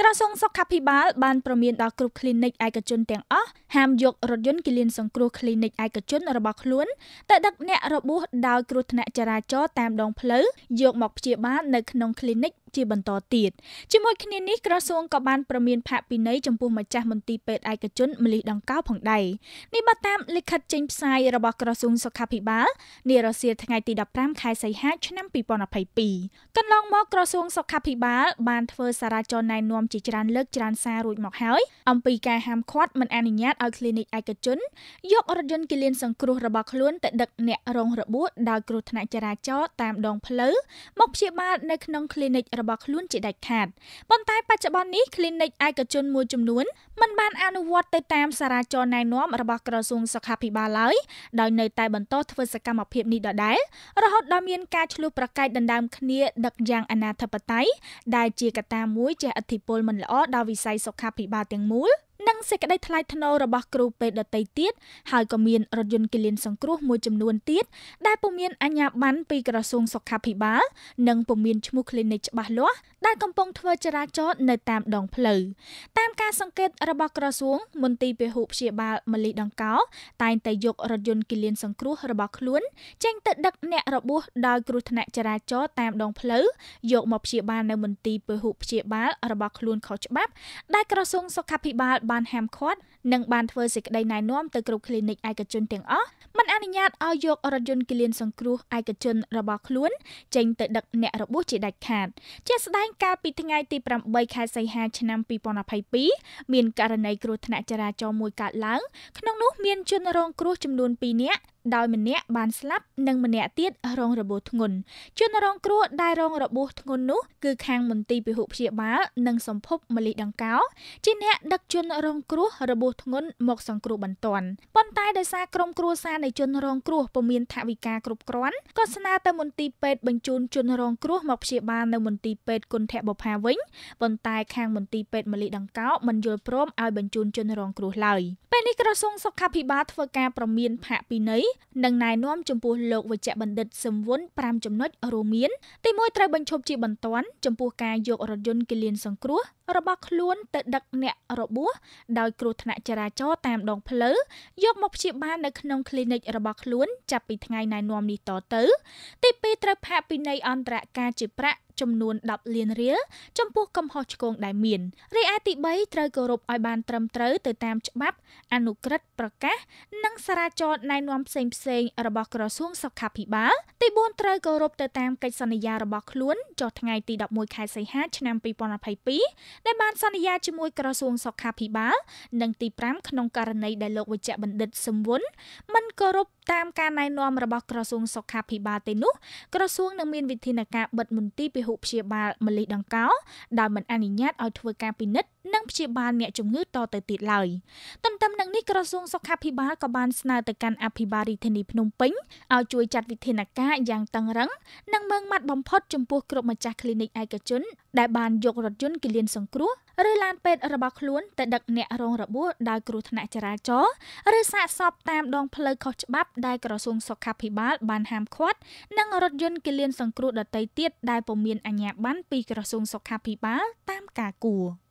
ក្រសួងសុខាភិបាលបានប្រមានដល់គ្រប់ clinic ឯកជនទាំងអស់ហាមយករថយន្តគិលានសង្គ្រោះ clinic ឯកជនរបស់ខ្លួនទៅដឹកអ្នករបួសដោយគ្រោះថ្នាក់ចរាចរណ៍តាមដងផ្លូវយកមកព្យាបាលនៅក្នុង clinic ជាបន្តទៀតជាមួយគ្នានេះក្រសួងក៏បានប្រមានផាកពិន័យចំពោះម្ចាស់មន្ទីរពេទ្យឯកជនម្លិះដង្កោផងដែរនេះបើតាមលិខិតចេញផ្សាយរបស់ក្រសួងសុខាភិបាលនារសៀលថ្ងៃទី15ខែសីហាឆ្នាំ2022កន្លងមកក្រសួងសុខាភិបាលបានធ្វើសារាចរណែនាំជាច្រើនលើកច្រើនសាររួចមកហើយអំពីការហាមឃាត់មិនអនុញ្ញាតឲ្យគ្លីនិកឯកជន យករថយន្តគិលានសង្គ្រោះរបស់ខ្លួនទៅដឹកអ្នករងរបួសដោយគ្រោះថ្នាក់ចរាចរណ៍តាមដងផ្លូវមកព្យាបាលនៅក្នុងគ្លីនិករបស់របស់ខ្លួនជាដាច់ខាតប៉ុន្តែបច្ចុប្បន្ននេះ clinic ឯកជនមួយចំនួនមិនបានអនុវត្តទៅតាមសារាចរណែនាំរបស់ក្រសួងសុខាភិបាលឡើយដោយនៅ តែបន្តធ្វើសកម្មភាពនេះដដែលរហូតដល់មានការឈ្លោះប្រកែកដណ្ដើមគ្នាដឹកយ៉ាងអនាធិបតេយ្យដែលជាកត្តាមួយជះឥទ្ធិពលមិនល្អដល់វិស័យសុខាភិបាលទាំងមូល។និងសេចក្តីថ្លៃថ្នូររបស់គ្រូពេទ្យដតីទៀតហើយក៏មានរថយន្តគិលានសង្គ្រោះមួយចំនួនទៀតដែលពុំមានអាជ្ញាប័ណ្ណពីក្រសួងសុខាភិបាល និងពុំមានឈ្មោះ clinic ច្បាស់លាស់ដែលកំពុងធ្វើចរាចរណ៍នៅតាមដងផ្លូវតាមការសង្កេតរបស់ក្រសួងមន្ទីរពហុព្យាបាលម៉ាលីដង្កោ តែងតែយករថយន្តគិលានសង្គ្រោះរបស់ខ្លួន ចេញទៅដឹកអ្នករបួសដោយគ្រោះថ្នាក់ចរាចរណ៍តាមដងផ្លូវយកមកព្យាបាលនៅមន្ទីរពហុព្យាបាលរបស់ខ្លួនខុសច្បាប់ដែលក្រសួងសុខាភិបាលបានហាមឃាត់និងបានធ្វើសេចក្តីណែនាំទៅគ្រប់គ្លីនិកឯកជនទាំងអស់មិនអនុញ្ញាតឲ្យយករថយន្តគិលានសង្គ្រោះឯកជនរបស់ខ្លួនចេញទៅដឹកអ្នករបួសជាដាច់ខាតជាស្ដែងកាលពីថ្ងៃទី8ខែសីហាឆ្នាំ2022មានករណីគ្រោះថ្នាក់ចរាចរណ៍មួយកើតឡើងក្នុងនោះមានជនរង គ្រោះចំនួន2នាក់ដោយម្នាក់បានស្លាប់និងម្នាក់ទៀតរងរបួសធ្ងន់ជនរងគ្រោះដែលរងរបួសធ្ងន់នោះគឺខាងមន្ទីរពហុព្យាបាលនិងសម្ភពមលីដង្កោ ជាអ្នកដឹកជនរងគ្រោះរបួសធ្ងន់មកសង្គ្រោះបន្ទាន់ប៉ុន្តែដោយសារក្រុមគ្រួសារនៃជនរងគ្រោះពុំមានថវិកាគ្រប់គ្រាន់ក៏ស្នើទៅមន្ទីរពេទ្យបញ្ជូនជនរងគ្រោះមកព្យាបាលនៅមន្ទីរពេទ្យគុណធបុផាវិញប៉ុន្តែខាងមន្ទីរពេទ្យមលីដង្កោមិនយល់ព្រមឲ្យបញ្ជូនជនរងគ្រោះឡើយពេលនេះក្រសួងសុខាភិបាលធ្វើការប្រមានផាកពិន័យនិងណែនាំចំពោះលោកវេជ្ជបណ្ឌិតសឹមវុន5ចំណុចរួមមានទី1ត្រូវបញ្ឈប់ជា បន្ទាន់ចំពោះការយករថយន្តគិលាន សង្គ្រោះ របស់ខ្លួន ទៅ ដឹកអ្នករបួសដោយគ្រោះថ្នាក់ចរាចរណ៍តាមដងផ្លូវយកមកព្យាបាលនៅក្នុងគ្លីនិករបស់ខ្លួន ចាប់ពីថ្ងៃណែនាំនេះតទៅទី2ត្រូវផាកពិន័យអន្តរការជាប្រាក់ចំនួន10លានរៀលចំពោះកំហុសឆ្គងដែលមានរីឯទី3ត្រូវគោរពឲ្យបាន ត្រឹមត្រូវទៅតាមច្បាប់អនុក្រឹត្យប្រកាសនិងសារចរណែនាំផ្សេងផ្សេងរបស់ក្រសួងសុខាភិបាលទី4ត្រូវគោរពទៅតាមកិច្ចសន្យារបស់ខ្លួនចុះថ្ងៃទី11ខែសីហាឆ្នាំ2022ដែលបានសន្យាជាមួយក្រសួងសុខាភិបាលនិងទី5ក្នុងករណីដែលលោកវេជ្ជបណ្ឌិតសំវុនមិនគោរពតាមការណែនាំរបស់ក្រសួងសុខាភិបាលទីនោះក្រសួងនឹងមានវិធានការបិទមន្ទីរពហុព្យាបាលម្លេះដង្កោដោយមិនអនុញ្ញាតឲ្យធ្វើការពិនិត្យនិងព្យាបាលអ្នកជំងឺតទៅទៀតឡើយទន្ទឹមនឹងនេះក្រសួងសុខាភិបាលក៏បានស្នើទៅកាន់អភិបាលរាជធានីភ្នំពេញឲ្យជួយចាត់វិធានការយ៉ាងតឹងរឹងនិងមើងម៉ាត់បំផុតចំពោះគ្រប់ម្ចាស់គ្លីនិកឯកជន ដែលបានយករថយន្តគិលាន សង្គ្រោះឬឡានពេទ្យរបស់ខ្លួនទៅដឹកអ្នករងរបួសដោយគ្រោះថ្នាក់ចរាចរណ៍ឬសាកសពតាមដងផ្លូវខុសច្បាប់ ដែលក្រសួងសុខាភិបាលបានហាមឃាត់និងរថយន្តគិលានសង្គ្រោះដទៃទៀតដែលពុំមានអាជ្ញាប័ណ្ណពីក្រសួងសុខាភិបាល តាមការគួរ។